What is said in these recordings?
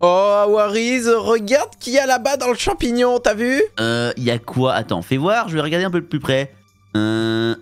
Oh, Waris, regarde qui y a là-bas dans le champignon, t'as vu Euh, y a quoi Attends, fais voir, je vais regarder un peu plus près. Euh,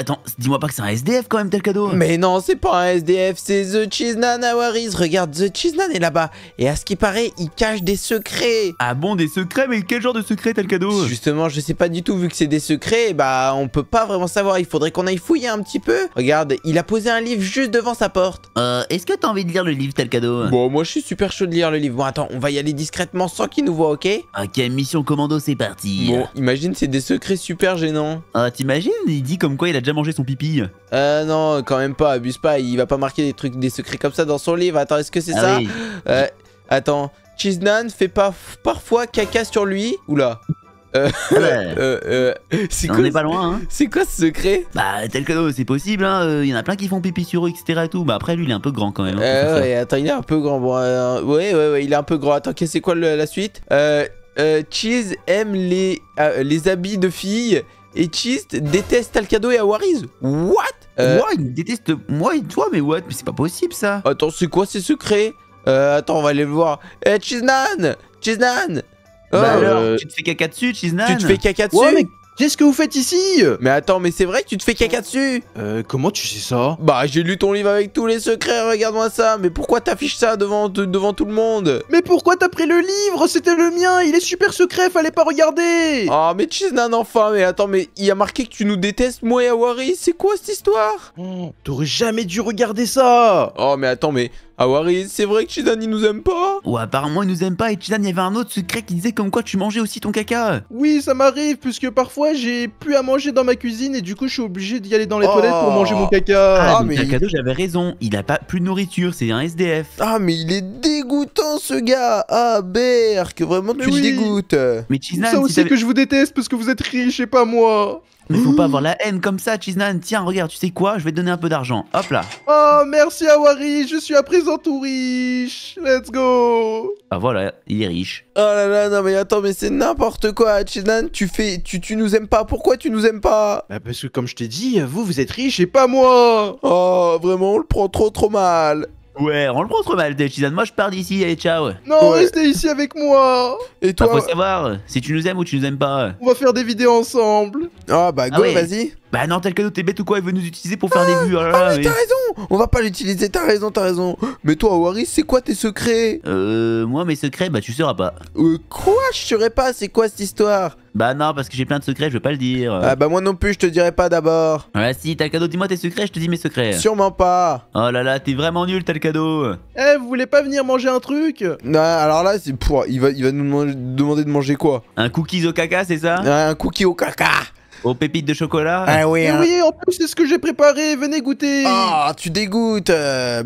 Attends, dis-moi pas que c'est un SDF quand même tel cadeau Mais non, c'est pas un SDF, c'est The Nan Awaris Regarde, The Nan est là-bas Et à ce qui paraît, il cache des secrets Ah bon, des secrets Mais quel genre de secret tel cadeau Justement, je sais pas du tout, vu que c'est des secrets, bah on peut pas vraiment savoir, il faudrait qu'on aille fouiller un petit peu Regarde, il a posé un livre juste devant sa porte Euh, est-ce que t'as envie de lire le livre tel cadeau Bon, moi je suis super chaud de lire le livre, bon attends, on va y aller discrètement sans qu'il nous voit, ok Ok, ah, mission commando, c'est parti Bon, imagine c'est des secrets super gênants Ah, t'imagines Il dit comme quoi il a déjà mangé son pipi Euh non, quand même pas, abuse pas, il va pas marquer des trucs, des secrets comme ça dans son livre. Attends, est-ce que c'est ah ça euh, Attends, Chiznan fait pas parfois caca sur lui Oula là euh, euh, euh on quoi, est pas loin. Hein. C'est quoi ce secret Bah tel que oh, c'est possible. Hein, euh, il y en a plein qui font pipi sur eux, etc. Et tout. Bah après lui, il est un peu grand quand même. Hein, ouais, attends, il est un peu grand. Bon, ouais, ouais, il est un peu grand. Attends, c'est quoi la suite Cheese aime les les habits de filles et Chist déteste Alcado et Awariz. What euh, Moi, Il déteste moi et toi, mais what Mais c'est pas possible ça. Attends, c'est quoi ces secrets euh, Attends, on va aller le voir. Eh, Chiznan Chiznan bah oh, alors, euh, tu te fais caca dessus, Chiznan Tu te fais caca dessus mec Qu'est-ce que vous faites ici Mais attends, mais c'est vrai que tu te fais caca dessus Euh, comment tu sais ça Bah, j'ai lu ton livre avec tous les secrets, regarde-moi ça Mais pourquoi t'affiches ça devant, devant tout le monde Mais pourquoi t'as pris le livre C'était le mien, il est super secret, fallait pas regarder Ah, mais tu es un enfant, mais attends, mais il y a marqué que tu nous détestes, moi et Awari, c'est quoi cette histoire oh, T'aurais jamais dû regarder ça Oh, mais attends, mais ah Waris, c'est vrai que Chidan il nous aime pas Ou apparemment il nous aime pas et Chidan il y avait un autre secret qui disait comme quoi tu mangeais aussi ton caca. Oui, ça m'arrive puisque parfois j'ai plus à manger dans ma cuisine et du coup je suis obligé d'y aller dans les toilettes pour oh. manger mon caca. Ah, ah mais, mais cadeau j'avais raison, il a pas plus de nourriture, c'est un SDF. Ah mais il est dégoûtant ce gars. Ah Berk, vraiment tu dégoûtes. Mais Chidan, ça aussi que je vous déteste parce que vous êtes riche et pas moi. Mais faut pas avoir mmh. la haine comme ça, Chiznan. Tiens, regarde, tu sais quoi Je vais te donner un peu d'argent. Hop là. Oh, merci Awari, je suis à présent tout riche. Let's go. Ah voilà, il est riche. Oh là là, non mais attends, mais c'est n'importe quoi, Chiznan. Tu fais, tu, tu nous aimes pas. Pourquoi tu nous aimes pas Bah parce que comme je t'ai dit, vous, vous êtes riche et pas moi. Oh, vraiment, on le prend trop trop mal. Ouais, on le prend trop mal, Teshizan. Moi, je pars d'ici, allez, ciao. Non, restez ici avec moi. Et bah, toi, faut savoir si tu nous aimes ou tu nous aimes pas. on va faire des vidéos ensemble. Ah bah go, ah vas-y. Bah non, tel cadeau, t'es bête ou quoi Il veut nous utiliser pour faire des ah, vues. Oh ah, mais, t'as raison On va pas l'utiliser, t'as raison, t'as raison. Mais toi, Waris, c'est quoi tes secrets Euh, moi, mes secrets, bah tu sauras pas. Euh, quoi Je saurais pas, c'est quoi cette histoire bah non, parce que j'ai plein de secrets, je vais pas le dire. Ah bah moi non plus, je te dirai pas d'abord. Ah si, t'as cadeau, dis-moi tes secrets, je te dis mes secrets. Sûrement pas. Oh là là, t'es vraiment nul, tel cadeau. Eh, vous voulez pas venir manger un truc Non, alors là, c'est pour il va il va nous demander de manger quoi Un cookies au caca, c'est ça Un cookie au caca. Aux pépites de chocolat Ah oui, hein. oui, en plus, c'est ce que j'ai préparé, venez goûter Ah, tu dégoûtes, euh,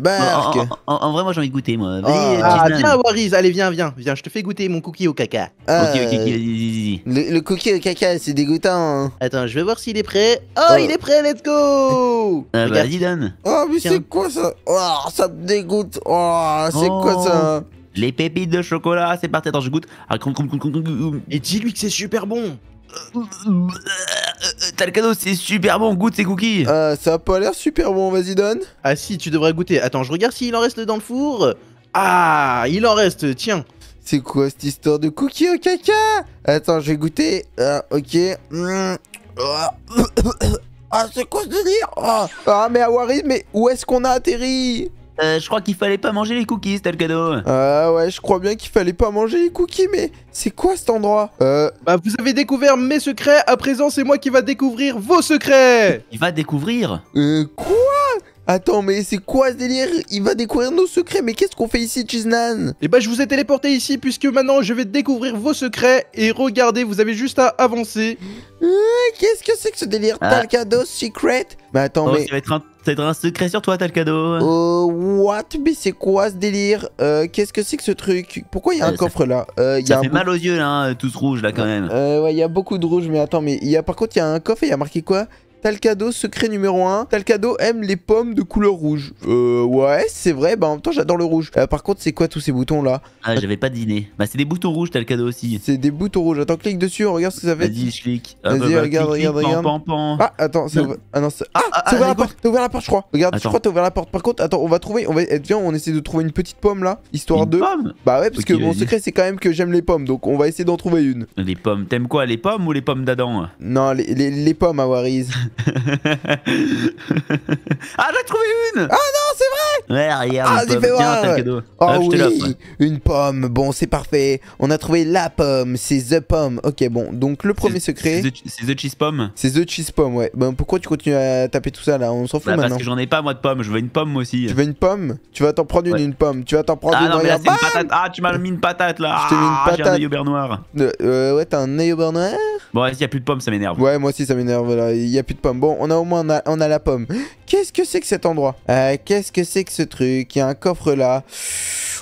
en, vrai, moi j'ai envie de goûter, moi. Ah. ah, viens, Waris, allez, viens, viens, viens, je te fais goûter mon cookie au caca. Le, cookie au caca, c'est dégoûtant. Hein. Attends, je vais voir s'il est prêt. Oh, il est prêt, let's go euh, vas-y, donne. Oh, ah, mais c'est quoi ça Oh, ça me dégoûte Oh, c'est oh. quoi ça les pépites de chocolat, c'est parti. Attends, je goûte. Ah, Et dis-lui que c'est super bon. T'as le cadeau, c'est super bon, goûte ces cookies euh, ça a pas l'air super bon, vas-y donne Ah si, tu devrais goûter. Attends, je regarde s'il en reste dans le four. Ah, il en reste, tiens C'est quoi cette histoire de cookies au oh, caca Attends, je vais goûter. Ah, ok. Mm. Ah, c'est quoi ce délire ah, ah, mais Awari, mais où est-ce qu'on a atterri euh, je crois qu'il fallait pas manger les cookies, c'était le cadeau. Ah ouais, je crois bien qu'il fallait pas manger les cookies, mais c'est quoi cet endroit Euh... Bah vous avez découvert mes secrets, à présent c'est moi qui va découvrir vos secrets Il va découvrir Euh quoi Attends, mais c'est quoi ce délire Il va découvrir nos secrets, mais qu'est-ce qu'on fait ici, Chiznan Eh bah, je vous ai téléporté ici, puisque maintenant, je vais découvrir vos secrets, et regardez, vous avez juste à avancer. Euh, qu'est-ce que c'est que ce délire ah. secret Mais attends, oh, mais... C'est un secret sur toi, t'as le cadeau. Oh, what Mais c'est quoi ce délire euh, Qu'est-ce que c'est que ce truc Pourquoi il y a un euh, coffre là euh, y a Ça fait mal aux yeux là, hein, tout rouge là quand même. Euh, ouais, il y a beaucoup de rouge, mais attends, mais y a... par contre, il y a un coffre et il y a marqué quoi Talcado, secret numéro 1. Talcado aime les pommes de couleur rouge. Euh, ouais, c'est vrai. Bah, en même temps, j'adore le rouge. Euh, par contre, c'est quoi tous ces boutons-là Ah, j'avais pas dîné. Bah, c'est des boutons rouges, Talcado aussi. C'est des boutons rouges. Attends, clique dessus, regarde ce que ça fait. Vas-y, je clique. Vas-y, regarde, regarde, regarde. Pan, pan, pan. Ah, attends, c'est. Ah, non, c'est. Ah, ah, ah, ah t'as ouvert, la porte, ouvert la porte, je crois. Regarde, je crois t'as ouvert la porte. Par contre, attends, on va trouver. On va... Viens, on essaie de trouver une petite pomme là, histoire de. Pomme bah, ouais, parce que mon secret, c'est quand même que j'aime les pommes. Donc, on va essayer d'en trouver une. Les pommes, t'aimes quoi Les pommes ou les pommes d'Adam Non, les, les, les pommes, Awaris. Hein, ah, j'ai trouvé une Ah non, c'est vrai Ouais, regarde, ah, une pomme. Oh oui, une pomme. Bon, c'est parfait. On a trouvé la pomme. C'est The Pomme. Ok, bon. Donc, le premier secret... C'est the, Cheese Pomme. C'est The Cheese Pomme, ouais. Ben, pourquoi tu continues à taper tout ça, là On s'en fout bah, maintenant. Parce que j'en ai pas, moi, de pomme. Je veux une pomme, aussi. Tu veux une pomme Tu vas t'en prendre une, une pomme. Tu vas t'en prendre ah, une, non, mais là, une patate. Ah, tu m'as mis une patate, là. Je t'ai mis une patate. Ah, j'ai un œil au noir. Euh, ouais, t'as un œil noir Bon, vas-y, a plus de pommes, ça m'énerve. Ouais, moi aussi, ça m'énerve. Il y a plus de Bon, on a au moins on a, la pomme. Qu'est-ce que c'est que cet endroit euh, Qu'est-ce que c'est que ce truc Il y a un coffre là.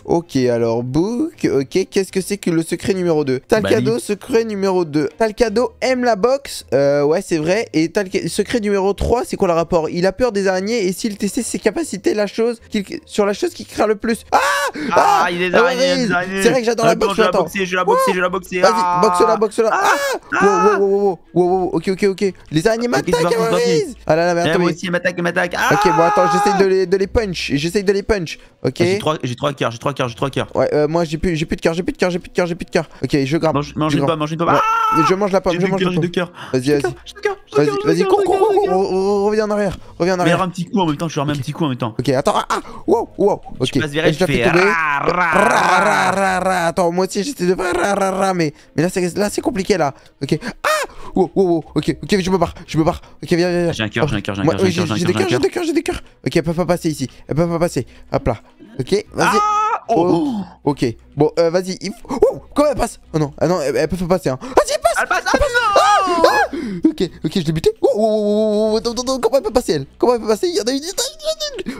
Ok, alors book, ok, qu'est-ce que c'est que le secret numéro 2 Talcado, bah, secret numéro 2. Talcado aime la boxe, euh, ouais c'est vrai. Et Talc secret numéro 3, c'est quoi le rapport Il a peur des araignées et s'il testait ses capacités la chose sur la chose qui craint le plus. Ah ah, ah, il est araignées, ah, C'est vrai que j'adore la boxe, je vais la boxer, je la boxer, je la boxe. Vas-y, ah! boxe-la, boxe-la. Ah, ah! wow, wow, wow, ok, ok, ok. Les araignées m'attaquent, Ah là là, mais eh, attends. Moi aussi, m'attaque, m'attaque. Ok, bon, attends, j'essaye de les punch, j'essaye de les punch. Ok. J'ai 3 cœurs, j'ai 3 j'ai trois quarts. Ouais, euh, moi j'ai plus, j'ai plus de cœur, j'ai plus de cœur, j'ai plus de cœur, j'ai plus de cœur. Ok, je grappe. Mange, mange une pomme, mange une pomme. je mange la pomme, je mange la pomme. J'ai deux cœurs. Vas-y, vas-y. Vas-y, vas-y, cours, cours, cours, reviens en arrière, reviens en arrière. Mais un petit coup en même temps, je lui remets un petit coup en même temps. Ok, attends, ah, ah wow, wow, ok. Je passe vers elle, je fais Attends, moi aussi j'étais de mais mais là c'est là c'est compliqué là. Ok, ah, wow, wow, ok, ok, je me barre, je me barre. Ok, viens, viens, viens. J'ai un cœur, j'ai un cœur, j'ai un cœur, j'ai des cœurs, j'ai des cœurs, j'ai des cœurs. Ok, elle peut pas passer ici, elle peut pas passer. Hop là, Ok, vas-y. Ah oh. Ok, bon, euh, vas-y. Il... Oh, comment elle passe Oh non, ah elle, peut pas passer. Hein. Vas-y, passe Elle passe, elle passe. Ah, ah Ok, ok, je l'ai buté. Oh, oh, oh, oh, comment elle peut passer elle Comment elle peut passer Il y en a une.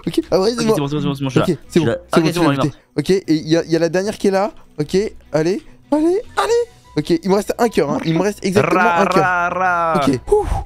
Ok, ah, c'est bon, c'est bon, c'est bon, c'est bon. Ok, c'est bon, c'est bon, Ok, et il y, a la dernière qui est là. Ok, allez, allez, allez. Ok, il me reste un cœur, hein. il me reste exactement un cœur. Ok,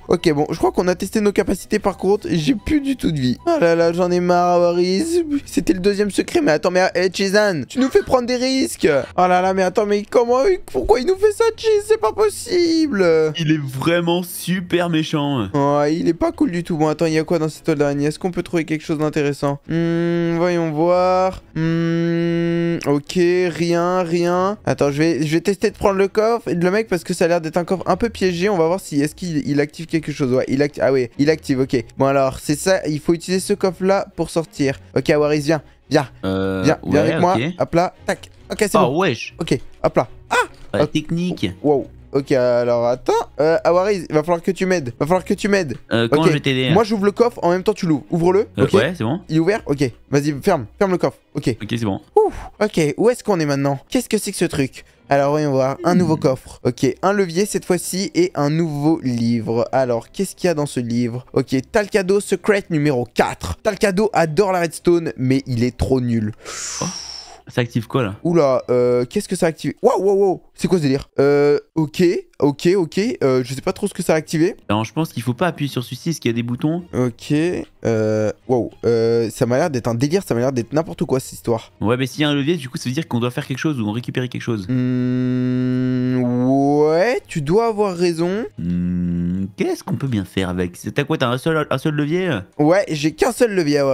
ok, bon, je crois qu'on a testé nos capacités par contre, j'ai plus du tout de vie. oh là là, j'en ai marre, Waris. C'était le deuxième secret, mais attends, mais hey, eh, Chizan, tu nous fais prendre des risques. Oh là là, mais attends, mais comment, pourquoi il nous fait ça, Chiz C'est pas possible. Il est vraiment super méchant. Oh, il est pas cool du tout. Bon, attends, il y a quoi dans cette toile d'araignée Est-ce qu'on peut trouver quelque chose d'intéressant hmm, Voyons voir. Hmm, ok, rien, rien. Attends, je vais, je vais tester de prendre le coffre le mec parce que ça a l'air d'être un coffre un peu piégé. On va voir si est-ce qu'il active quelque chose. Ouais, il active. Ah ouais, il active. Ok. Bon alors, c'est ça. Il faut utiliser ce coffre là pour sortir. Ok, Awariz, viens, viens, euh, viens, avec moi. Hop là, tac. Ok, c'est oh, wesh. Ok, hop là. Ah. technique. Oh, wow. Ok, alors attends. Euh, il va falloir que tu m'aides. Va falloir que tu m'aides. Euh, ok je vais hein Moi, j'ouvre le coffre. En même temps, tu l'ouvres. Ouvre-le. Euh, ok, c'est bon. Il est ouvert Ok. Vas-y, ferme. Ferme le coffre. Ok. Ok, c'est bon. Ouf. Ok, où est-ce qu'on est maintenant Qu'est-ce que c'est que ce truc alors voyons voir, un nouveau coffre. Ok, un levier cette fois-ci et un nouveau livre. Alors, qu'est-ce qu'il y a dans ce livre Ok, Talcado Secret numéro 4. Talcado adore la redstone, mais il est trop nul. ça active quoi là Oula, euh, qu'est-ce que ça active Waouh, waouh, waouh c'est quoi ce délire euh, Ok, ok, ok. Euh, je sais pas trop ce que ça a activé. Alors, je pense qu'il faut pas appuyer sur celui-ci parce qu'il y a des boutons. Ok. Euh, wow. Euh, ça m'a l'air d'être un délire. Ça m'a l'air d'être n'importe quoi cette histoire. Ouais, mais s'il y a un levier, du coup, ça veut dire qu'on doit faire quelque chose ou on récupérer quelque chose. Hmm, ouais, tu dois avoir raison. Mmh, Qu'est-ce qu'on peut bien faire avec T'as quoi T'as un seul, un seul levier Ouais, j'ai qu'un seul levier à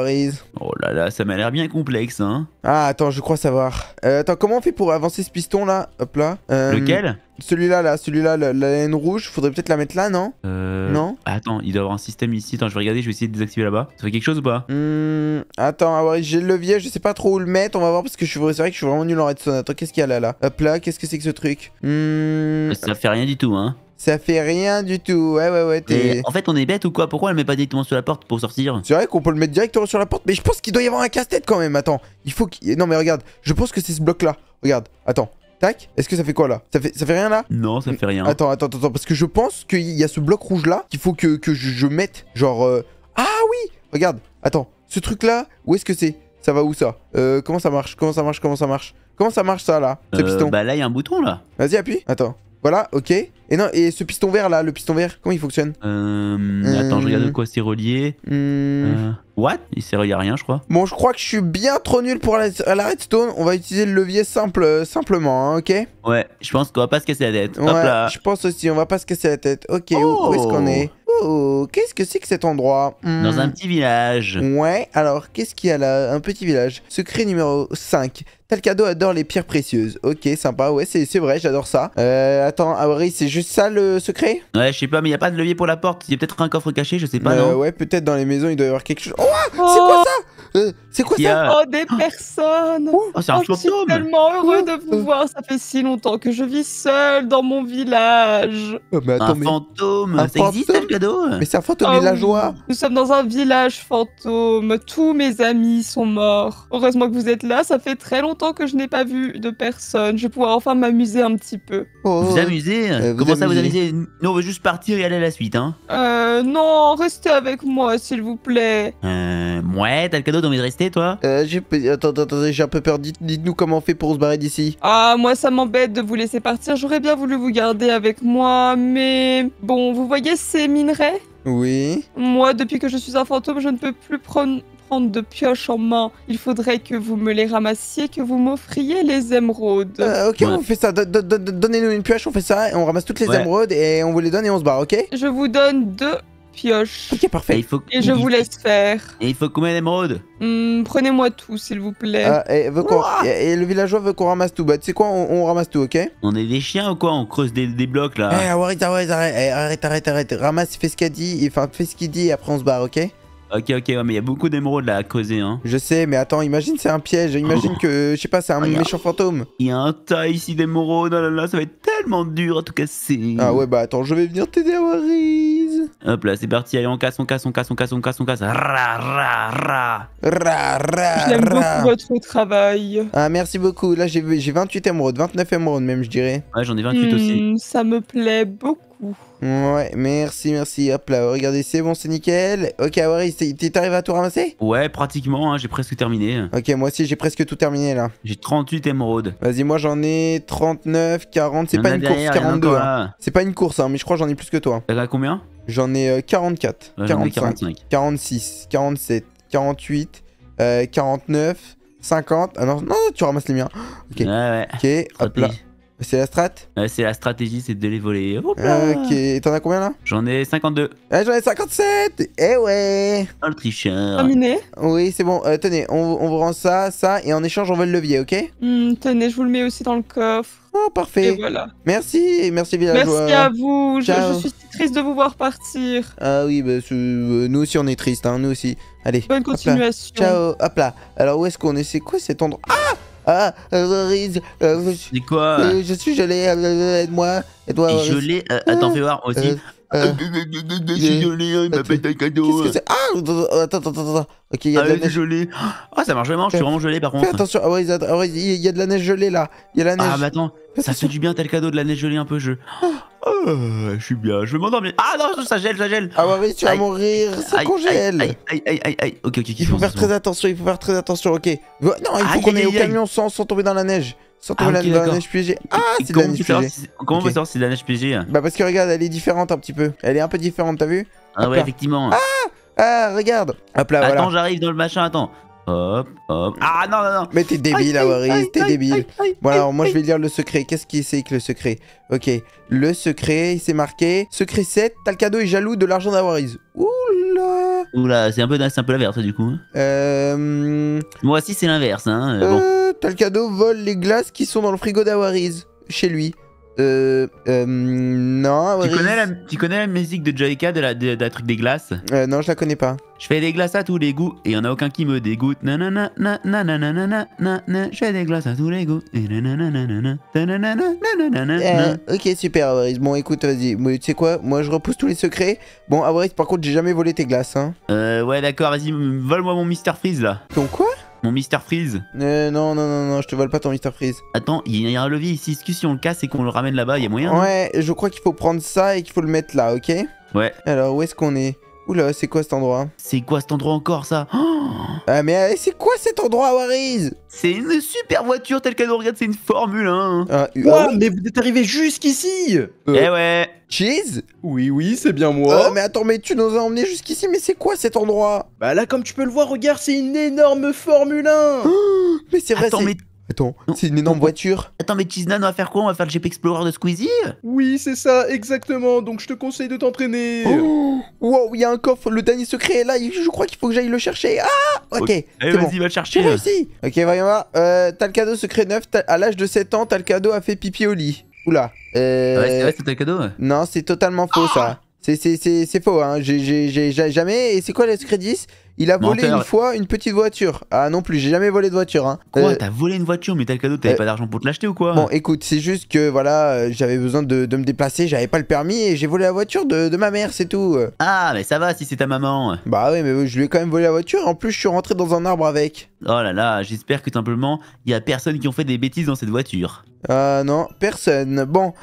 Oh là là, ça m'a l'air bien complexe, hein. Ah, attends, je crois savoir. Euh, attends, comment on fait pour avancer ce piston là Hop là. Euh, Lequel Celui-là, là, celui-là, la, laine rouge, faudrait peut-être la mettre là, non euh... Non ah, Attends, il doit y avoir un système ici, attends, je vais regarder, je vais essayer de désactiver là-bas. Ça fait quelque chose ou pas hmm, Attends, ah j'ai le levier, je sais pas trop où le mettre, on va voir parce que je suis c'est vrai que je suis vraiment nul en redstone. Attends, qu'est-ce qu'il y a là, là Hop là, qu'est-ce que c'est que ce truc mmh... Ça fait rien du tout, hein ça fait rien du tout. Ouais, ouais, ouais. en fait, on est bête ou quoi Pourquoi elle met pas directement sur la porte pour sortir C'est vrai qu'on peut le mettre directement sur la porte, mais je pense qu'il doit y avoir un casse-tête quand même. Attends, il faut qu'il. Non, mais regarde, je pense que c'est ce bloc-là. Regarde, attends. Tac. Est-ce que ça fait quoi là ça fait, ça fait rien là Non, ça fait rien. Attends, attends, attends. Parce que je pense qu'il y a ce bloc rouge là qu'il faut que, je, mette. Genre. Euh, ah oui Regarde. Attends. Ce truc là, où est-ce que c'est Ça va où ça euh, Comment ça marche Comment ça marche Comment ça marche Comment ça marche ça là euh, piston Bah là, il y a un bouton là. Vas-y, appuie. Attends. Voilà, ok. Et non, et ce piston vert là, le piston vert, comment il fonctionne euh, Attends, je regarde de euh, quoi c'est relié. Hmm. Euh, what Il sert à rien, je crois. Bon, je crois que je suis bien trop nul pour la, la redstone. On va utiliser le levier simple, euh, simplement, hein, ok Ouais, je pense qu'on va pas se casser la tête. Hop là. je pense aussi, on va pas se casser la tête. Ok, où, oh. est-ce qu'on est, oh, qu'est-ce que c'est que cet endroit hmm. Dans un petit village. Ouais, alors qu'est-ce qu'il y a là Un petit village. Secret numéro 5 cadeau adore les pierres précieuses. Ok, sympa. Ouais, c'est vrai, j'adore ça. Euh, attends, Aurélie, c'est juste ça le secret Ouais, je sais pas, mais il a pas de levier pour la porte. Il y a peut-être un coffre caché, je sais pas, euh, non Ouais, peut-être dans les maisons, il doit y avoir quelque chose. Oh, ah, oh. Euh, C'est quoi ça C'est quoi ça Oh, des personnes oh. Oh, un fantôme Je suis tellement heureux de vous voir. Ça fait si longtemps que je vis seul dans mon village. Oh, mais attends, un fantôme un Ça fantôme existe, cadeau Mais c'est un fantôme villageois Nous sommes dans un village fantôme. Tous mes amis sont morts. Heureusement que vous êtes là, ça fait très longtemps que je n'ai pas vu de personne. Je vais pouvoir enfin m'amuser un petit peu. Oh. vous amuser euh, Comment ça vous amuser Nous, on veut juste partir et aller à la suite, hein Euh, non, restez avec moi, s'il vous plaît. Euh, ouais, t'as le cadeau, t'as envie de rester, toi Euh, j'ai... Attends, j'ai un peu peur. Dites-nous comment on fait pour se barrer d'ici. Ah, moi, ça m'embête de vous laisser partir. J'aurais bien voulu vous garder avec moi, mais... Bon, vous voyez ces minerais oui. Moi, depuis que je suis un fantôme, je ne peux plus prendre de pioche en main. Il faudrait que vous me les ramassiez, que vous m'offriez les émeraudes. Euh, ok, on fait ça. Donnez-nous une pioche, on fait ça, et on ramasse toutes les émeraudes et on vous les donne et on se barre, ok Je vous donne deux pioches Ok, parfait. Et, il faut... je vous laisse faire. Et il faut combien d'émeraudes hmm, Prenez-moi tout, s'il vous plaît. Euh, et, le villageois veut qu'on ramasse tout. Bah, tu sais quoi, on, ramasse tout, ok On est des chiens ou quoi On creuse des, blocs là. Eh, arrête, arrête, arrête, arrête, arrête, Ramasse, fais ce qu'il dit, enfin, fais ce qu'il dit et après on se barre, ok Ok, ok, mais il y a beaucoup d'émeraudes là à causer hein. Je sais, mais attends, imagine c'est un piège. Imagine que, je sais pas, c'est un oh, méchant fantôme. Il y a un tas ici d'émeraudes, oh là là, ça va être tellement dur en tout casser. Ah ouais, bah attends, je vais venir t'aider, Wariz. Hop là, c'est parti, allez, on casse, on casse, on casse, on casse, on casse, on casse. Ra, ra, ra. Ra, ra, J'aime beaucoup votre travail. Ah, merci beaucoup. Là, j'ai 28 émeraudes, 29 émeraudes même, je dirais. Ouais, j'en ai 28 aussi. Hmm, ça me plaît beaucoup. Ouais, merci, merci. Hop là, regardez, c'est bon, c'est nickel. Ok, t'es arrivé à tout ramasser Ouais, pratiquement, hein, j'ai presque terminé. Ok, moi aussi, j'ai presque tout terminé là. J'ai 38 émeraudes. Vas-y, moi j'en ai 39, 40. Hein. C'est pas, une course, 42. C'est pas une course, mais je crois j'en ai plus que toi. T'en combien J'en ai 44, 45, 46, 47, 48, 49, 50. Ah non, non, tu ramasses les miens. Ok, ok, hop là. C'est la strat C'est la stratégie, c'est de les voler. Ok, t'en as combien là J'en ai 52. Eh, j'en ai 57 Eh ouais Oh Terminé Oui, c'est bon. Euh, tenez, on, vous rend ça, ça, et en échange, on veut le levier, ok hmm, Tenez, je vous le mets aussi dans le coffre. Oh, parfait. Et voilà. Merci, merci villageois. Merci à vous. Je, suis triste de vous voir partir. Ah oui, bah, euh, nous aussi on est triste, hein, nous aussi. Allez. Bonne continuation. Ciao. Hop là. Alors où est-ce qu'on est C'est quoi cet endroit Ah ah, euh, euh, C'est quoi euh, Je suis gelé, aide-moi. Aide-moi. Gelé, attends, fais ah, voir aussi gelé, euh, euh, il m'a pété un cadeau. Qu'est-ce que c'est Ah Attends, attends, attends. Ok, il y a de la neige. gelée. Ah, ça marche vraiment, je suis vraiment gelé par contre. Fais attention, ah ah il y a de la neige gelée là. Il y a la ah, neige. Ah, bah attends, ça fait du bien tel cadeau de la neige gelée un peu, je. Euh, je suis bien, je vais m'endormir. Ah non, ça gèle, ça gèle. Ah, bah oui, tu vas mourir, ça congèle. Aïe, aïe, aïe, aïe. Ok, ok, Il faut faire très attention, il faut faire très attention, ok. Non, il faut qu'on ait au camion sans tomber dans la neige. Surtout la, Ah, c'est de la neige ah, comment on peut savoir si c'est de la NHPG hein Bah parce que regarde, elle est différente un petit peu. Elle est un peu différente, t'as vu Ah ouais, effectivement. Ah, ah, regarde. Hop là, Attends, j'arrive dans le machin, attends. Hop, hop. Ah non, non, non. Mais t'es débile, Awaris, t'es débile. bon, alors moi je vais lire le secret. Qu'est-ce qui c'est que le secret Ok, le secret, Il s'est marqué. Secret 7, Talcado est jaloux de l'argent d'Awaris. Ouh Oula, c'est un peu, c'est un peu l'inverse du coup. Euh... Moi aussi, c'est l'inverse. Hein. Euh, bon. Euh, Talcado vole les glaces qui sont dans le frigo d'Awariz chez lui. Euh, non. Tu connais, la, tu connais la musique de Joyka de la, de, truc des glaces euh, Non, je la connais pas. Je fais des glaces à tous les goûts et y en a aucun qui me dégoûte. na na na na. je fais des glaces à tous les goûts. na na na na na. ok, super, Avarice. Bon, écoute, vas-y. Tu sais quoi Moi, je repousse tous les secrets. Bon, Avarice, par contre, j'ai jamais volé tes glaces. Hein. Euh, ouais, d'accord, vas-y, vole-moi mon Mister Freeze là. Ton quoi mon Mister Freeze euh, Non, non, non, non, je te vole pas ton Mister Freeze. Attends, il y a un levier ici. ce si on le casse et qu'on le ramène là-bas, il y a moyen Ouais, je crois qu'il faut prendre ça et qu'il faut le mettre là, ok Ouais. Alors, où est-ce qu'on est, Oula, c'est quoi cet endroit C'est quoi cet endroit encore, ça oh Ah, mais euh, c'est quoi cet endroit, Wariz C'est une super voiture telle qu'elle nous regarde, c'est une Formule 1. Hein. Ah, euh, oh. mais vous êtes arrivé jusqu'ici euh. Eh ouais Cheese Oui, oui, c'est bien moi. Oh, mais attends, mais tu nous as emmenés jusqu'ici, mais c'est quoi cet endroit Bah là, comme tu peux le voir, regarde, c'est une énorme Formule 1 Mais c'est vrai, c'est... Attends, c'est une énorme voiture. Attends, mais Cheese-Nan, on va faire quoi On va faire le GP Explorer de Squeezie Oui, c'est ça, exactement. Donc je te conseille de t'entraîner. Oh wow, il y a un coffre, le dernier secret est là. Je crois qu'il faut que j'aille le chercher. Ah Ok, eh, vas-y, va le chercher. J'ai réussi. Ok, voyons euh, t'as le cadeau secret 9. À l'âge de 7 ans, t'as cadeau a fait pipi au lit. Oula. Euh... ouais, c'est Talcado, cadeau Non, c'est totalement faux ça. Ah. C'est faux, hein. J'ai jamais. Et c'est quoi le secret 10 il a volé une fois une petite voiture. Ah non plus, j'ai jamais volé de voiture. Hein. Quoi, euh, t'as volé une voiture, mais t'as le cadeau, t'avais euh, pas d'argent pour te l'acheter ou quoi bon, écoute, c'est juste que voilà, euh, j'avais besoin de, me déplacer, j'avais pas le permis et j'ai volé la voiture de, ma mère, c'est tout. Ah, mais ça va si c'est ta maman. Bah oui, mais je lui ai quand même volé la voiture. En plus, je suis rentré dans un arbre avec. Oh là là, j'espère que simplement, il y a personne qui ont fait des bêtises dans cette voiture. Ah non, personne. Bon,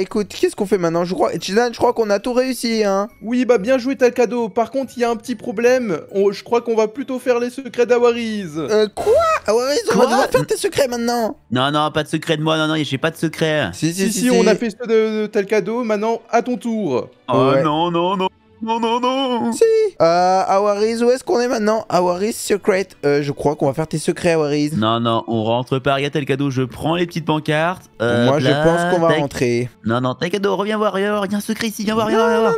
écoute, qu'est-ce qu'on fait maintenant Je crois, je crois qu'on a tout réussi, hein. Oui, bah bien joué, t'as le cadeau. Par contre, il y a un petit problème je crois qu'on va plutôt faire les secrets d'Awariz. Euh, quoi Awariz, on va devoir faire tes secrets maintenant. Non, non, pas de secret de moi, non, non, j'ai pas de secret. Si, si, si, on a fait de, tel cadeau, maintenant à ton tour. Oh non, non, non. Non, non, non Si euh, Awaris, où est-ce qu'on est maintenant Awaris Secret. Euh, je crois qu'on va faire tes secrets, Awaris. Non, non, on rentre par le Cadeau. Je prends les petites pancartes. Euh, Moi, je pense qu'on va rentrer. Non, non, Cadeau, reviens voir, reviens voir. Il un secret ici, viens voir, viens voir, viens voir.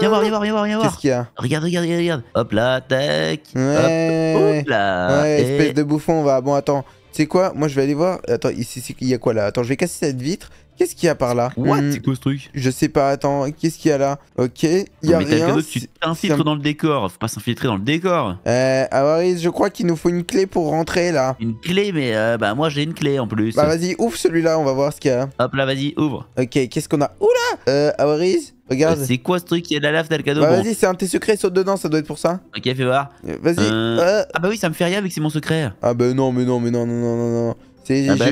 Viens voir, viens voir, viens voir, viens voir. Qu'est-ce qu'il y a Regarde, regarde, regarde, regarde. Hop là, tac. Ouais. Hop, là. Ouais, espèce de bouffon, on va. Bon, attends. tu sais quoi Moi, je vais aller voir. Attends, ici, il y a quoi là Attends, je vais casser cette vitre. Qu'est-ce qu'il y a par là What hmm. C'est quoi ce truc Je sais pas, attends, qu'est-ce qu'il y a là Ok, il y a rien. Cadeau, tu t'infiltres dans le décor, faut pas s'infiltrer dans le décor. Euh, Avaris, ah je crois qu'il nous faut une clé pour rentrer là. Une clé, mais euh, bah moi j'ai une clé en plus. Bah vas-y, ouvre celui-là, on va voir ce qu'il y a Hop là, vas-y, ouvre. Ok, qu'est-ce qu'on a Oula Euh, Avaris Regarde. c'est quoi ce truc Il y de la lave, t'as le cadeau. Bah vas-y, c'est un thé secret, saute dedans, ça doit être pour ça. Ok, fais voir. Euh, vas-y. Euh, euh. Ah bah oui, ça me fait rien avec c'est mon secret. Ah bah non, mais non, mais non, non, non, non, C'est, ah, bah,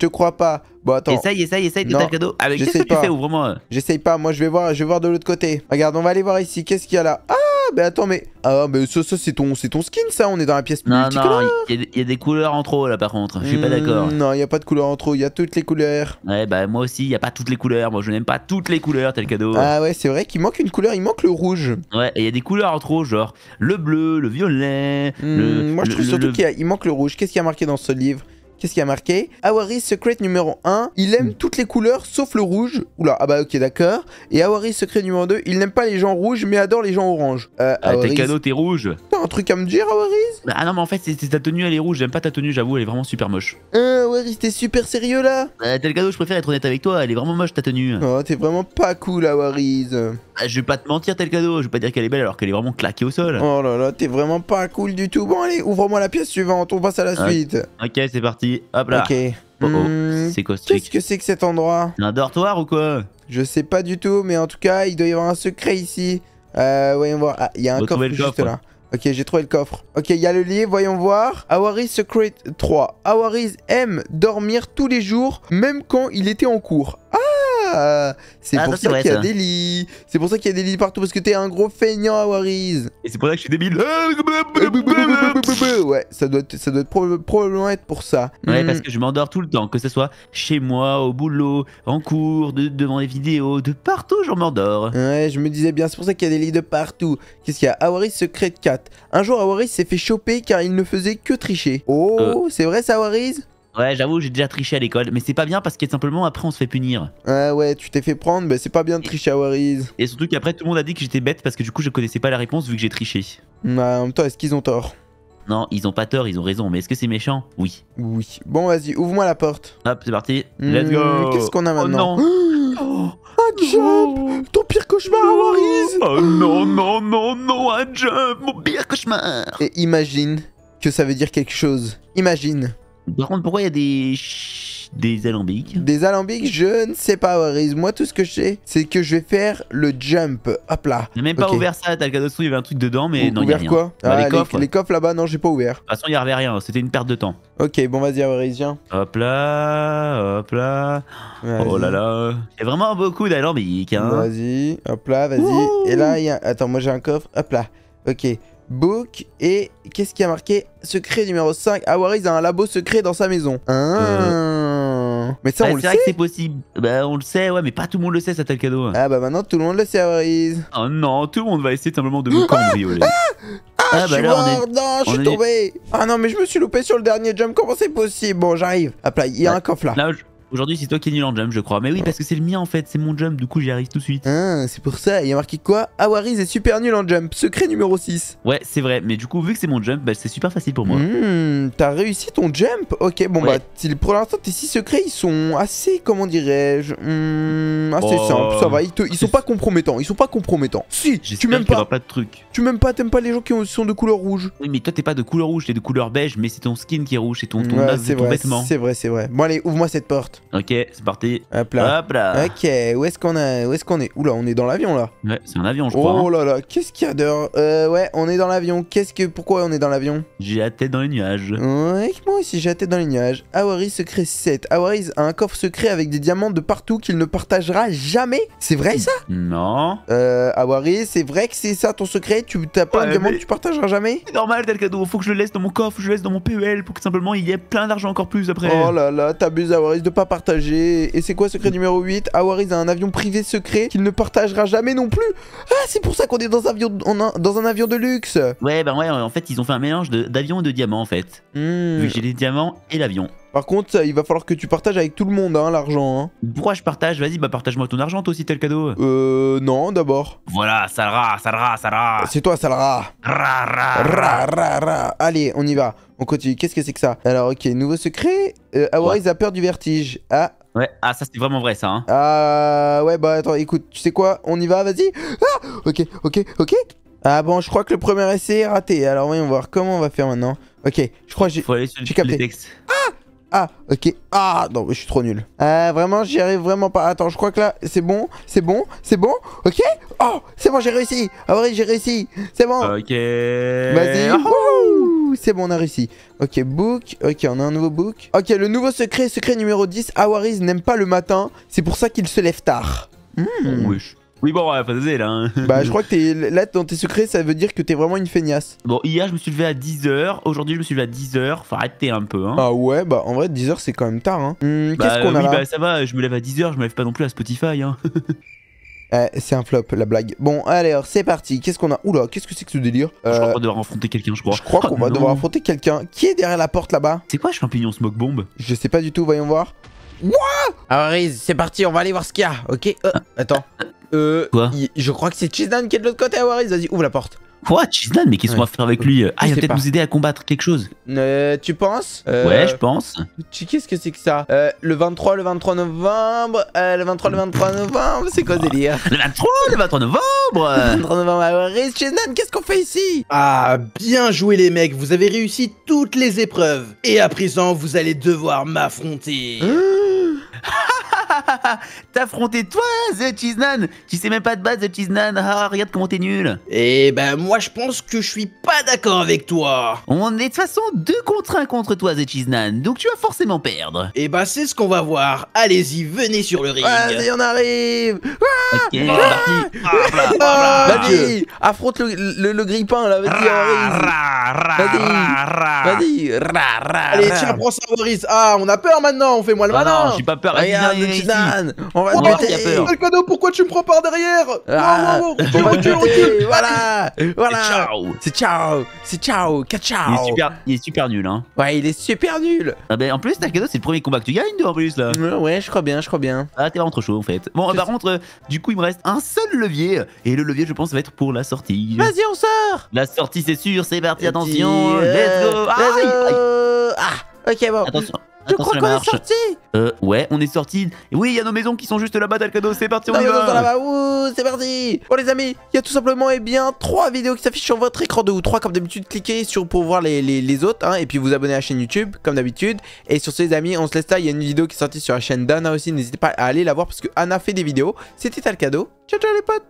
te crois pas. Bon, attends. Essaye, essaye, essaye, total cadeau. Avec qu'est-ce que tu fais ou vraiment J'essaye pas, moi je vais voir, je vais voir de l'autre côté. Regarde, on va aller voir ici, qu'est-ce qu'il y a là Ah, bah attends, mais. Ah, mais ça, c'est ton, ton skin, ça, on est dans la pièce Non, non, il y, a des couleurs en trop là par contre, je suis pas d'accord. Hmm, non, il y a pas de couleurs en trop, il y a toutes les couleurs. Ouais, bah moi aussi, il y a pas toutes les couleurs, moi je n'aime pas toutes les couleurs, tel cadeau. Ah ouais, c'est vrai qu'il manque une couleur, il manque le rouge. Ouais, il y a des couleurs en trop, genre le bleu, le violet. Hmm, le, moi je trouve surtout qu'il manque le rouge. Qu'est-ce qu'il y a marqué dans ce livre Qu'est-ce qu'il y a marqué Awaris secret numéro 1, il aime toutes les couleurs sauf le rouge. Oula, ah bah ok d'accord. Et Awaris secret numéro 2, il n'aime pas les gens rouges mais adore les gens oranges. Euh, ah, t'es cadeau, t'es rouge un truc à me dire, Waris bah, ah non, mais en fait, c'est ta tenue, elle est rouge. J'aime pas ta tenue, j'avoue, elle est vraiment super moche. Hein, euh, Waris, t'es super sérieux là Tel bah, cadeau, je préfère être honnête avec toi, elle est vraiment moche ta tenue. Oh, t'es vraiment pas cool, à Waris. Ah, je vais pas te mentir, tel cadeau. je vais pas dire qu'elle est belle alors qu'elle est vraiment claquée au sol. Oh là là, t'es vraiment pas cool du tout. Bon, allez, ouvre-moi la pièce suivante, on passe à la suite. Ok, c'est parti. Hop là. Ok. Oh, oh, hmm, c'est quoi Qu'est-ce que c'est que cet endroit Un dortoir ou quoi Je sais pas du tout, mais en tout cas, il doit y avoir un secret ici. Euh, voyons voir. Ah, il y a un coffre, juste là. Ok, j'ai trouvé le coffre. Ok, il y a le lien voyons voir. Awaris Secret 3. Awari's aime dormir tous les jours, même quand il était en cours. Ah C'est ah, pour ça, qu'il y a des lits C'est pour ça qu'il y a des lits partout parce que t'es un gros feignant à Et c'est pour ça que je suis débile Ouais, ça doit, être, ça doit être probablement être pour ça. Ouais, hmm. parce que je m'endors tout le temps, que ce soit chez moi, au boulot, en cours, devant les vidéos, de partout, je m'endors. Ouais, je me disais bien, c'est pour ça qu'il y a des lits de partout. Qu'est-ce qu'il y a Awaris secret 4. Un jour, Awaris s'est fait choper car il ne faisait que tricher. Oh, euh. c'est vrai ça, Awaris Ouais, j'avoue, j'ai déjà triché à l'école, mais c'est pas bien parce que simplement après on se fait punir. Ouais, ouais, tu t'es fait prendre, mais c'est pas bien de tricher à Waris. Et surtout qu'après tout le monde a dit que j'étais bête parce que du coup je connaissais pas la réponse vu que j'ai triché. Bah en même temps, est-ce qu'ils ont tort Non, ils ont pas tort, ils ont raison, mais est-ce que c'est méchant Oui. Oui. Bon, vas-y, ouvre-moi la porte. Hop, c'est parti. Hmm, Let's go. Qu'est-ce qu'on a oh maintenant oh, non. Un jump Ton pire cauchemar, à Oh non, non, non, non, un jump Mon pire cauchemar Et imagine que ça veut dire quelque chose. Imagine par contre, pourquoi il y a des des alambics Des alambics, je ne sais pas, Waris. Moi, tout ce que je sais, c'est que je vais faire le jump. Hop là. J'ai même pas ouvert ça, t'as le cadastre, il y avait un truc dedans, mais non, il y a rien. quoi bah, ah, les, coffres. les, coffres là-bas, non, j'ai pas ouvert. De toute façon, il y avait rien, c'était une perte de temps. Ok, bon, vas-y, Waris, viens. Hop là, hop là. Oh là là. Il y a vraiment beaucoup d'alambics, hein. Vas-y, hop là, vas-y. Et là, il y a. Attends, moi j'ai un coffre. Hop là. Ok. Book. Et qu'est-ce qui a marqué Secret numéro 5. Awariz ah, a un labo secret dans sa maison. Hein? Euh. Mais ça, on le sait. C'est vrai que c'est possible. Bah, on le sait, ouais, mais pas tout le monde le sait, ça, le cadeau. Ah, bah maintenant, tout le monde le sait, Awariz. Oh non, tout le monde va essayer simplement de me ah cambrioler. Ah, ah, ah je bah suis mort, non, je suis tombé. Ah non, mais je me suis loupé sur le dernier jump, comment c'est possible Bon, j'arrive. Hop là, il y a bah, un coffre là. Aujourd'hui, c'est toi qui es nul en jump, je crois. Mais oui, parce que c'est le mien en fait, c'est mon jump, du coup j'y arrive tout de suite. Ah, c'est pour ça, il y a marqué quoi Awariz ah, est super nul en jump, secret numéro 6. Ouais, c'est vrai, mais du coup, vu que c'est mon jump, bah, c'est super facile pour moi. Mmh, t'as réussi ton jump Ok, bon bah, pour l'instant, tes 6 secrets, ils sont assez, comment dirais-je hmm, Assez oh. simples, ça va, ils, sont pas compromettants, ils sont pas compromettants. Si, tu m'aimes pas. pas de truc. Tu m'aimes pas, t'aimes pas les gens qui sont de couleur rouge. Oui, mais toi, t'es pas de couleur rouge, t'es de couleur beige, mais c'est ton skin qui est rouge, c'est ton, ton, c'est ton vêtement. C'est vrai, c'est vrai. Bon, allez, ouvre-moi cette porte. Ok, c'est parti. Hop là. Ok, où est-ce qu'on a... Où est-ce qu'on est Oula, on est dans l'avion là. Ouais, c'est un avion, je crois. Oh hein. là là, qu'est-ce qu'il y a dehors Euh, ouais, on est dans l'avion. Qu'est-ce que... Pourquoi on est dans l'avion J'ai la tête dans les nuages. Ouais, moi aussi, j'ai la tête dans les nuages. Awari secret 7. Awari a un coffre secret avec des diamants de partout qu'il ne partagera jamais. C'est vrai ça Non. Euh, Awari, c'est vrai que c'est ça ton secret Tu t'as plein de diamants que tu partageras jamais C'est normal, tel cadeau. Faut que je le laisse dans mon coffre, je le laisse dans mon PEL pour que simplement il y ait plein d'argent encore plus après. Oh là là, t'abuses Awari de pas partager. Et c'est quoi secret mm. numéro 8 Awaris a un avion privé secret qu'il ne partagera jamais non plus. Ah, c'est pour ça qu'on est dans un, avion, dans un avion de luxe. Ouais, bah ouais, en fait, ils ont fait un mélange d'avion et de diamant en fait. Mm. J'ai les diamants et l'avion. Par contre, il va falloir que tu partages avec tout le monde, hein, l'argent. Hein. Pourquoi je partage Vas-y, bah partage-moi ton argent, toi aussi, tel cadeau. Euh, non, d'abord. Voilà, Salra, Salra, Salra. C'est toi, Salra. Ra, ra, ra, ra. Allez, on y va. On continue. Qu'est-ce que c'est que ça Alors, ok, nouveau secret. Euh, Awaris a peur du vertige. Ah. Ouais, ah, ça c'est vraiment vrai ça. Hein. Ah, ouais, bah attends, écoute, tu sais quoi On y va, vas-y. Ah Ok, ok, ok. Ah bon, je crois que le premier essai est raté. Alors, voyons voir comment on va faire maintenant. Ok, je crois que j'ai. Ah ah, ok. Ah, non, mais je suis trop nul. Ah, vraiment, j'y arrive vraiment pas. Attends, je crois que là, c'est bon, c'est bon, c'est bon. Ok. Oh, c'est bon, j'ai réussi. Ah, oui, j'ai réussi. C'est bon. Ok. Vas-y c'est bon, on a réussi. Ok, book. Ok, on a un nouveau book. Ok, le nouveau secret, secret numéro 10. Awaris n'aime pas le matin. C'est pour ça qu'il se lève tard. Bon, hmm. oh, oui. bon, ouais, là. Hein. Bah, je crois que es, là, dans tes secrets, ça veut dire que t'es vraiment une feignasse. Bon, hier, je me suis levé à 10h. Aujourd'hui, je me suis levé à 10h. Faut arrêter un peu. Hein. Ah ouais, bah, en vrai, 10h, c'est quand même tard. Hein. Hmm, bah, qu'est-ce qu'on euh, a bah, ça va, je me lève à 10h, je me lève pas non plus à Spotify. Hein. Euh, c'est un flop la blague. Bon, alors c'est parti. Qu'est-ce qu'on a Oula, qu'est-ce que c'est que ce délire Je crois euh, qu'on va devoir affronter quelqu'un, je crois. Je crois qu'on va devoir affronter quelqu'un. Qui est derrière la porte là-bas C'est quoi, champignon smoke bomb Je sais pas du tout, voyons voir. Wouah Alors, c'est parti, on va aller voir ce qu'il y a, ok euh, Attends. Quoi Je crois que c'est Chizdan qui est de l'autre côté, Riz. Vas-y, ouvre la porte. Quoi Chiznan Mais qu'est-ce qu'on va faire avec lui Ah, il va peut-être nous aider à combattre quelque chose. Euh, tu penses euh, Ouais, je pense. Qu'est-ce que c'est que ça euh, Le 23, le 23 novembre. Euh, le 23, le 23 novembre. C'est quoi ce ah. délire Le 23, le 23 novembre. le 23 novembre. Ah Chiznan, qu'est-ce qu'on fait ici Ah, bien joué les mecs. Vous avez réussi toutes les épreuves. Et à présent, vous allez devoir m'affronter. Hein T'affronter toi, The Nan! Tu sais même pas de base, The Cheeseman ah, regarde comment t'es nul Eh ben, moi, je pense que je suis pas d'accord avec toi On est de toute façon deux contre un contre toi, The Nan. donc tu vas forcément perdre Eh ben, c'est ce qu'on va voir Allez-y, venez sur le ring Vas-y, on arrive Ok, parti ah, bah, bah, bah, Vas-y, affronte le, grippin, là, vas-y, Vas-y Vas-y Allez, tiens, prends ça, Maurice Ah, on a peur maintenant, on fait moins le ah malin J'ai pas peur, on va oh, te buter Volcano, pourquoi tu me prends par derrière ah, Non, non, Voilà Voilà Ciao C'est ciao C'est ciao Ciao il est, super, nul, hein Ouais, il est super nul ah ben, En plus, Nakano, c'est le premier combat que tu gagnes, en plus, là Ouais, je crois bien, je crois bien. Ah, t'es vraiment trop chaud, en fait. Bon, par contre, euh, du coup, il me reste un seul levier, et le levier, je pense, va être pour la sortie. Vas-y, on sort La sortie, c'est sûr, c'est parti, attention Let's go, Ah, Ok, bon. Je crois qu'on est sortis Euh, ouais, on est sorti. Oui, il y a nos maisons qui sont juste là-bas, d'Alcado, c'est parti, on y c'est parti Bon les amis, il y a tout simplement, et eh bien, trois vidéos qui s'affichent sur votre écran, deux ou trois, comme d'habitude, cliquez sur pour voir les, autres, hein, et puis vous abonner à la chaîne YouTube, comme d'habitude. Et sur ce les amis, on se laisse là, il y a une vidéo qui est sortie sur la chaîne d'Anna aussi, n'hésitez pas à aller la voir, parce que Anna fait des vidéos. C'était alcado. ciao ciao les potes